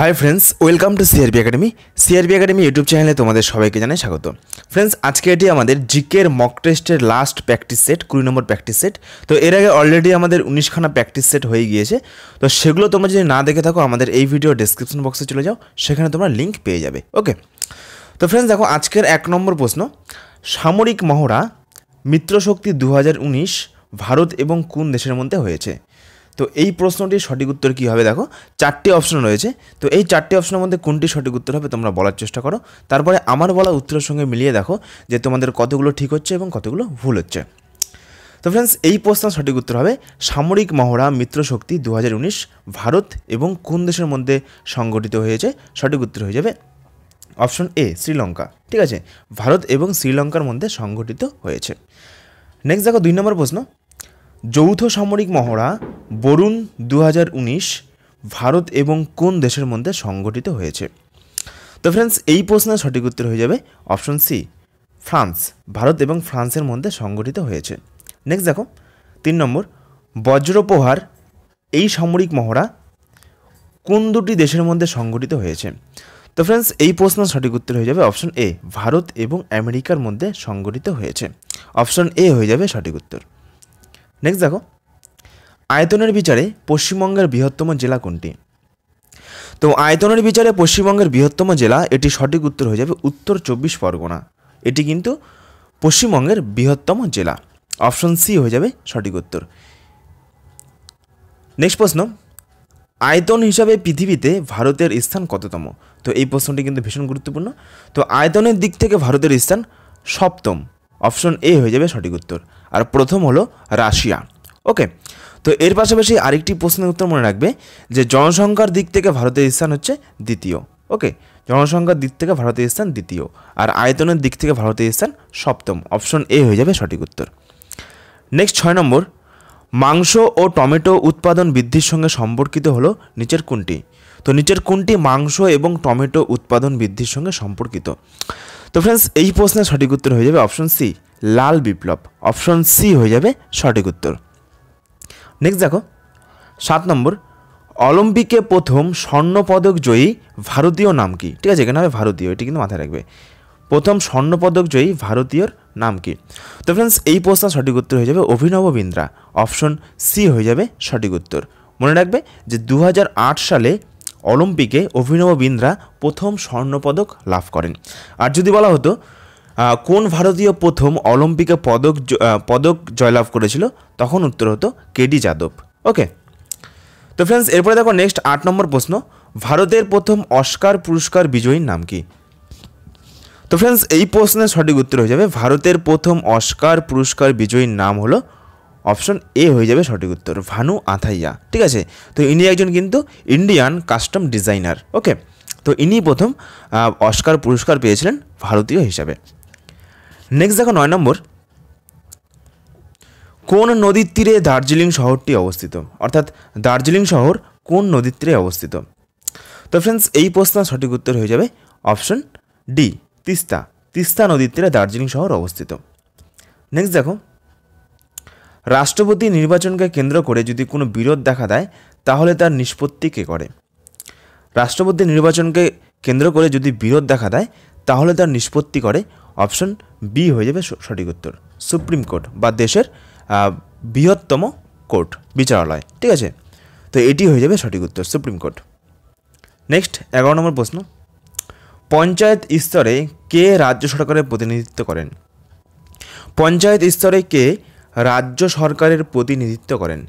high friends welcome to CRB academy CRB academy YouTube চ্যানেলে তোমাদের সবাইকে জানাই স্বাগত ফ্রেন্ডস আজকে এটি আমাদের জিকের মক টেস্টের লাস্ট প্র্যাকটিস সেট কুড়ি নম্বর প্র্যাকটিস সেট তো এর আগে অলরেডি আমাদের উনিশখানা প্র্যাকটিস সেট হয়ে গিয়েছে তো সেগুলো তোমরা যদি না দেখে থাকো আমাদের এই ভিডিও ডিসক্রিপশন বক্সে চলে যাও সেখানে তোমরা লিঙ্ক পেয়ে যাবে ওকে তো ফ্রেন্ডস দেখো আজকের এক নম্বর প্রশ্ন সামরিক মহড়া মিত্রশক্তি দু হাজার উনিশ ভারত এবং কোন দেশের মধ্যে হয়েছে তো এই প্রশ্নটির সঠিক উত্তর কী হবে দেখো চারটি অপশন রয়েছে তো এই চারটি অপশনের মধ্যে কোনটি সঠিক উত্তর হবে তোমরা বলার চেষ্টা করো তারপরে আমার বলা উত্তরের সঙ্গে মিলিয়ে দেখো যে তোমাদের কতগুলো ঠিক হচ্ছে এবং কতগুলো ভুল হচ্ছে তো ফ্রেন্ডস এই প্রশ্ন সঠিক উত্তর হবে সামরিক মহড়া মিত্রশক্তি দু ভারত এবং কোন দেশের মধ্যে সংগঠিত হয়েছে সঠিক উত্তর হয়ে যাবে অপশন এ শ্রীলঙ্কা ঠিক আছে ভারত এবং শ্রীলঙ্কার মধ্যে সংগঠিত হয়েছে নেক্সট দেখো দুই নম্বর প্রশ্ন যৌথ সামরিক মহড়া বরুণ দু ভারত এবং কোন দেশের মধ্যে সংগঠিত হয়েছে তো ফ্রেন্ডস এই প্রশ্নের সঠিক উত্তর হয়ে যাবে অপশন সি ফ্রান্স ভারত এবং ফ্রান্সের মধ্যে সংগঠিত হয়েছে নেক্সট দেখো তিন নম্বর বজ্রপহার এই সামরিক মহড়া কোন দুটি দেশের মধ্যে সংগঠিত হয়েছে তো ফ্রেন্ডস এই প্রশ্নের সঠিক উত্তর হয়ে যাবে অপশন এ ভারত এবং আমেরিকার মধ্যে সংগঠিত হয়েছে অপশন এ হয়ে যাবে সঠিক উত্তর নেক্সট দেখো আয়তনের বিচারে পশ্চিমবঙ্গের বৃহত্তম জেলা কোনটি তো আয়তনের বিচারে পশ্চিমবঙ্গের বৃহত্তম জেলা এটি সঠিক উত্তর হয়ে যাবে উত্তর চব্বিশ পরগনা এটি কিন্তু পশ্চিমবঙ্গের বৃহত্তম জেলা অপশন সি হয়ে যাবে সঠিক উত্তর নেক্সট প্রশ্ন আয়তন হিসাবে পৃথিবীতে ভারতের স্থান কততম তো এই প্রশ্নটি কিন্তু ভীষণ গুরুত্বপূর্ণ তো আয়তনের দিক থেকে ভারতের স্থান সপ্তম অপশন এ হয়ে যাবে সঠিক উত্তর আর প্রথম হলো রাশিয়া ওকে তো এর পাশাপাশি আরেকটি প্রশ্নের উত্তর মনে রাখবে যে জনসংখ্যার দিক থেকে ভারতের স্থান হচ্ছে দ্বিতীয় ওকে জনসংখ্যার দিক থেকে ভারতের স্থান দ্বিতীয় আর আয়তনের দিক থেকে ভারতের স্থান সপ্তম অপশন এ হয়ে যাবে সঠিক উত্তর নেক্সট ছয় নম্বর মাংস ও টমেটো উৎপাদন বৃদ্ধির সঙ্গে সম্পর্কিত হলো নিচের কোনটি তো নিচের কোনটি মাংস এবং টমেটো উৎপাদন বৃদ্ধির সঙ্গে সম্পর্কিত তো ফ্রেন্ডস এই প্রশ্নের সঠিক উত্তর হয়ে যাবে অপশন সি লাল বিপ্লব অপশন সি হয়ে যাবে সঠিক উত্তর নেক্সট দেখো সাত নম্বর অলিম্পিকে প্রথম স্বর্ণপদক জয়ী ভারতীয় নাম কি ঠিক আছে এখানে হবে ভারতীয় এটি কিন্তু মাথায় রাখবে প্রথম স্বর্ণপদক জয়ী ভারতীয়র নাম কি তো ফ্রেন্ডস এই প্রশ্ন সঠিক উত্তর হয়ে যাবে অভিনব বিন্দ্রা অপশন সি হয়ে যাবে সঠিক উত্তর মনে রাখবে যে দু সালে অলিম্পিকে অভিনব বিন্দ্রা প্রথম স্বর্ণপদক লাভ করেন আর যদি বলা হতো কোন ভারতীয় প্রথম অলিম্পিকে পদক পদক জয়লাভ করেছিল তখন উত্তর হতো কেডি যাদব ওকে তো ফ্রেন্ডস এরপরে দেখো নেক্সট আট নম্বর প্রশ্ন ভারতের প্রথম অস্কার পুরস্কার বিজয়ীর নাম কি তো ফ্রেন্ডস এই প্রশ্নের সঠিক উত্তর হয়ে যাবে ভারতের প্রথম অস্কার পুরস্কার বিজয়ীর নাম হলো অপশন এ হয়ে যাবে সঠিক উত্তর ভানু আথাইয়া ঠিক আছে তো ইনি একজন কিন্তু ইন্ডিয়ান কাস্টম ডিজাইনার ওকে তো ইনি প্রথম অস্কার পুরস্কার পেয়েছিলেন ভারতীয় হিসাবে নেক্সট দেখো নয় নম্বর কোন নদীর তীরে দার্জিলিং শহরটি অবস্থিত অর্থাৎ দার্জিলিং শহর কোন নদীর তীরে অবস্থিত তো ফ্রেন্ডস এই প্রশ্নের সঠিক উত্তর হয়ে যাবে অপশন ডি তিস্তা তিস্তা নদীর তীরে দার্জিলিং শহর অবস্থিত নেক্সট দেখো রাষ্ট্রপতি নির্বাচনকে কেন্দ্র করে যদি কোনো বিরোধ দেখা দেয় তাহলে তার নিষ্পত্তি কে করে রাষ্ট্রপতি নির্বাচনকে কেন্দ্র করে যদি বিরোধ দেখা দেয় তাহলে তার নিষ্পত্তি করে অপশন বি হয়ে যাবে সঠিক উত্তর সুপ্রিম কোর্ট বা দেশের বৃহত্তম কোর্ট বিচারালয় ঠিক আছে তো এটি হয়ে যাবে সঠিক উত্তর সুপ্রিম কোর্ট নেক্সট এগারো নম্বর প্রশ্ন পঞ্চায়েত স্তরে কে রাজ্য সরকারের প্রতিনিধিত্ব করেন পঞ্চায়েত স্তরে কে রাজ্য সরকারের প্রতিনিধিত্ব করেন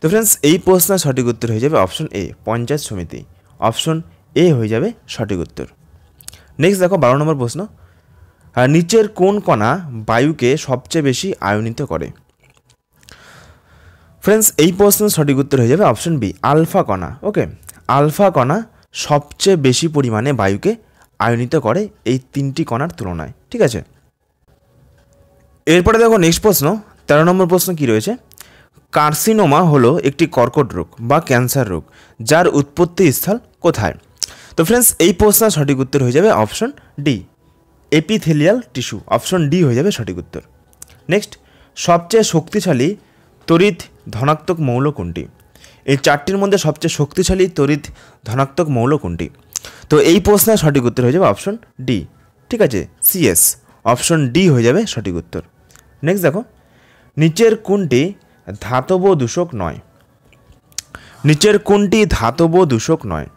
তো ফ্রেন্ডস এই প্রশ্নের সঠিক উত্তর হয়ে যাবে অপশন এ পঞ্চায়েত সমিতি অপশন এ হয়ে যাবে সঠিক উত্তর নেক্সট দেখো বারো নম্বর প্রশ্ন নিচের কোন কণা বায়ুকে সবচেয়ে বেশি আয়নিত করে ফ্রেন্ডস এই প্রশ্নের সঠিক উত্তর হয়ে যাবে অপশন বি আলফা কণা ওকে আলফা কণা সবচেয়ে বেশি পরিমাণে বায়ুকে আয়নিত করে এই তিনটি কণার তুলনায় ঠিক আছে এরপরে দেখো নেক্সট প্রশ্ন তেরো নম্বর প্রশ্ন কি রয়েছে কার্সিনোমা হলো একটি কর্কট রোগ বা ক্যান্সার রোগ যার উৎপত্তি স্থল কোথায় তো ফ্রেন্ডস এই প্রশ্নের সঠিক উত্তর হয়ে যাবে option D epithelial tissue option D হয়ে যাবে সঠিক উত্তর নেক্সট সবচেয়ে শক্তিশালী তড়িৎ ধনাত্মক মৌল কোনটি এই চারটির মধ্যে সবচেয়ে শক্তিশালী তড়িৎ ধনাত্মক মৌল কোনটি তো এই প্রশ্নের সঠিক উত্তর হয়ে যাবে অপশন ডি ঠিক আছে সিএস অপশন ডি হয়ে যাবে সঠিক উত্তর নেক্সট দেখো নিচের কোনটি ধাতব দূষক নয় নিচের কোনটি ধাতব দূষক নয়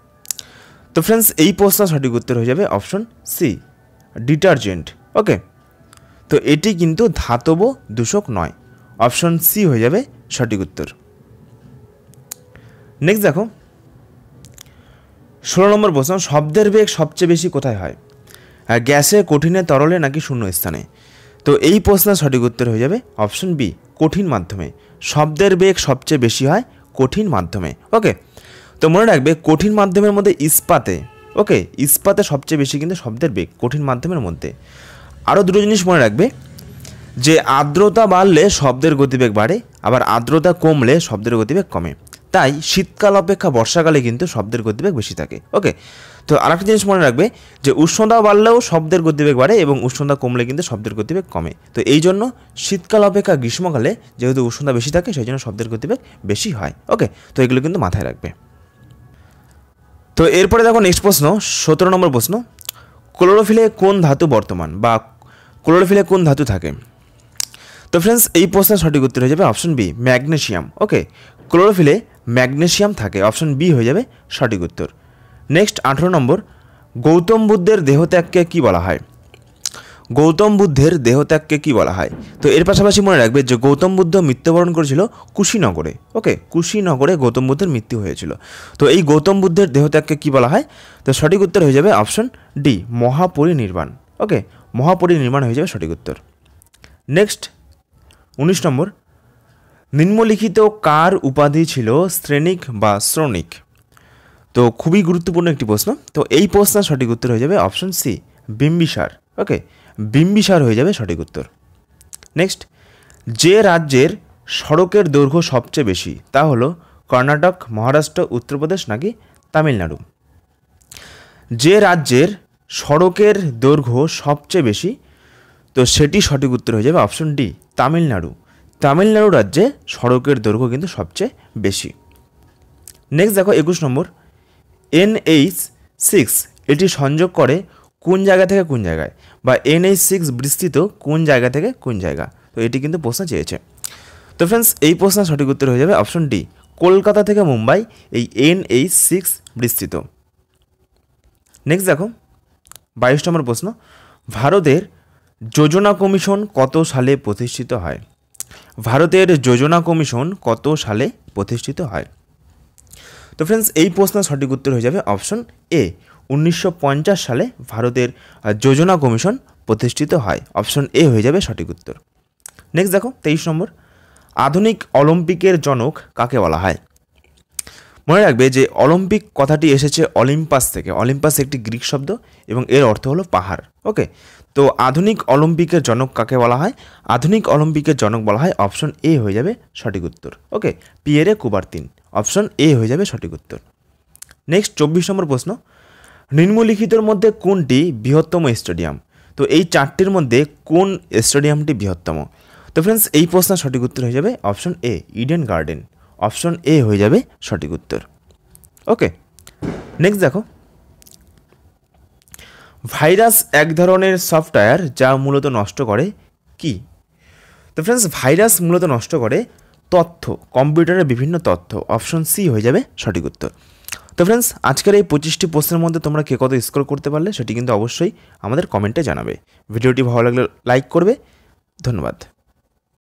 তো ফ্রেন্ডস এই প্রশ্ন সঠিক উত্তর হয়ে যাবে অপশন সি ডিটারজেন্ট ওকে তো এটি কিন্তু ধাতব দূষক নয় অপশন সি হয়ে যাবে সঠিক উত্তর নেক্সট দেখো ষোলো নম্বর প্রশ্ন শব্দের বেগ সবচেয়ে বেশি কোথায় হয় গ্যাসে কঠিনে তরলে নাকি শূন্য স্থানে তো এই প্রশ্নের সঠিক উত্তর হয়ে যাবে অপশন বি কঠিন মাধ্যমে শব্দের বেগ সবচেয়ে বেশি হয় কঠিন মাধ্যমে ওকে তো মনে রাখবে কঠিন মাধ্যমের মধ্যে ইস্পাতে ওকে ইস্পাতে সবচেয়ে বেশি কিন্তু শব্দের বেগ কঠিন মাধ্যমের মধ্যে আরও দুটো জিনিস মনে রাখবে যে আর্দ্রতা বাড়লে শব্দের গতিবেগ বাড়ে আবার আর্দ্রতা কমলে শব্দের গতিবেগ কমে তাই শীতকাল অপেক্ষা বর্ষাকালে কিন্তু শব্দের গতিবেগ বেশি থাকে ওকে তো একটা জিনিস মনে রাখবে যে উষ্ণতা বাড়লেও শব্দের গতিবেগ বাড়ে এবং উষ্ণতা কমলে কিন্তু শব্দের গতিবেগ কমে তো এই জন্য শীতকাল অপেক্ষা গ্রীষ্মকালে যেহেতু উষ্ণতা বেশি থাকে সেই জন্য শব্দের গতিবেগ বেশি হয় ওকে তো এগুলো কিন্তু মাথায় রাখবে তো এরপরে দেখো নেক্সট প্রশ্ন সতেরো নম্বর প্রশ্ন ক্লোরোফিলে কোন ধাতু বর্তমান বা ক্লোরোফিলে কোন ধাতু থাকে তো ফ্রেন্ডস এই প্রশ্নের সঠিক উত্তর হয়ে যাবে অপশন বি ম্যাগনেশিয়াম ওকে ক্লোরোফিলে ম্যাগনেশিয়াম থাকে অপশন বি হয়ে যাবে সঠিক উত্তর নেক্সট আঠেরো নম্বর গৌতম বুদ্ধের দেহত্যাগকে কি বলা হয় গৌতম বুদ্ধের দেহত্যাগকে কি বলা হয় তো এর পাশাপাশি মনে রাখবে যে গৌতম বুদ্ধ মৃত্যুবরণ করেছিল কুশিনগরে ওকে কুশিনগরে গৌতম বুদ্ধের মৃত্যু হয়েছিল তো এই গৌতম বুদ্ধের দেহত্যাগকে কি বলা হয় তো সঠিক উত্তর হয়ে যাবে অপশন ডি মহাপরিনির্বাণ ওকে মহাপরিনির্বাণ হয়ে যাবে সঠিক উত্তর নেক্সট উনিশ নম্বর নিম্নলিখিত কার উপাধি ছিল শ্রেণিক বা শ্রমিক তো খুবই গুরুত্বপূর্ণ একটি প্রশ্ন তো এই প্রশ্নের সঠিক উত্তর হয়ে যাবে option C Bimbisara okay Bimbisara হয়ে যাবে সঠিক উত্তর নেক্সট যে রাজ্যের সড়কের দৈর্ঘ্য সবচেয়ে বেশি তা হলো কর্ণাটক মহারাষ্ট্র উত্তরপ্রদেশ নাকি তামিলনাড়ু যে রাজ্যের সড়কের দৈর্ঘ্য সবচেয়ে বেশি তো সেটি সঠিক উত্তর হয়ে যাবে অপশন ডি তামিলনাড়ু তামিলনাড়ু রাজ্যে সড়কের দৈর্ঘ্য কিন্তু সবচেয়ে বেশি নেক্সট দেখো একুশ নম্বর এনএইচ সিক্স এটি সংযোগ করে কোন জায়গা থেকে কোন জায়গায় বা এনএইচ সিক্স বিস্তৃত কোন জায়গা থেকে কোন জায়গা তো এটি কিন্তু প্রশ্ন চেয়েছে তো ফ্রেন্ডস এই প্রশ্নের সঠিক উত্তর হয়ে যাবে অপশন ডি কলকাতা থেকে মুম্বাই এই এনএইচ সিক্স বিস্তৃত নেক্সট দেখো বাইশ নম্বর প্রশ্ন ভারতের যোজনা কমিশন কত সালে প্রতিষ্ঠিত হয় ভারতের যোজনা কমিশন কত সালে প্রতিষ্ঠিত হয় তো ফ্রেন্ডস এই প্রশ্নের সঠিক উত্তর হয়ে যাবে অপশন এ উনিশশো সালে ভারতের যোজনা কমিশন প্রতিষ্ঠিত হয় অপশন এ হয়ে যাবে সঠিক উত্তর নেক্সট দেখো তেইশ নম্বর আধুনিক অলিম্পিকের জনক কাকে বলা হয় মনে রাখবে যে অলিম্পিক কথাটি এসেছে অলিম্পাস থেকে অলিম্পাস একটি গ্রিক শব্দ এবং এর অর্থ হলো পাহাড় ওকে তো আধুনিক অলিম্পিকের জনক কাকে বলা হয় আধুনিক অলিম্পিকের জনক বলা হয় অপশন এ হয়ে যাবে সঠিক উত্তর ওকে পিয়েরে তিন অপশন এ হয়ে যাবে সঠিক উত্তর নেক্সট চব্বিশ নম্বর প্রশ্ন নিম্নলিখিতর মধ্যে কোনটি বৃহত্তম স্টেডিয়াম তো এই চারটির মধ্যে কোন স্টেডিয়ামটি বৃহত্তম তো ফ্রেন্ডস এই প্রশ্ন সঠিক উত্তর হয়ে যাবে option A Eden Garden option A হয়ে যাবে সঠিক উত্তর ওকে নেক্সট দেখো ভাইরাস এক ধরনের সফটওয়্যার যা মূলত নষ্ট করে কি তো ফ্রেন্ডস ভাইরাস মূলত নষ্ট করে তথ্য কম্পিউটারের বিভিন্ন তথ্য অপশন সি হয়ে যাবে সঠিক উত্তর তো ফ্রেন্ডস আজকের এই পঁচিশটি প্রশ্নের মধ্যে তোমরা কে কত স্কোর করতে পারলে সেটি কিন্তু অবশ্যই আমাদের কমেন্টে জানাবে ভিডিওটি ভালো লাগলে লাইক করবে ধন্যবাদ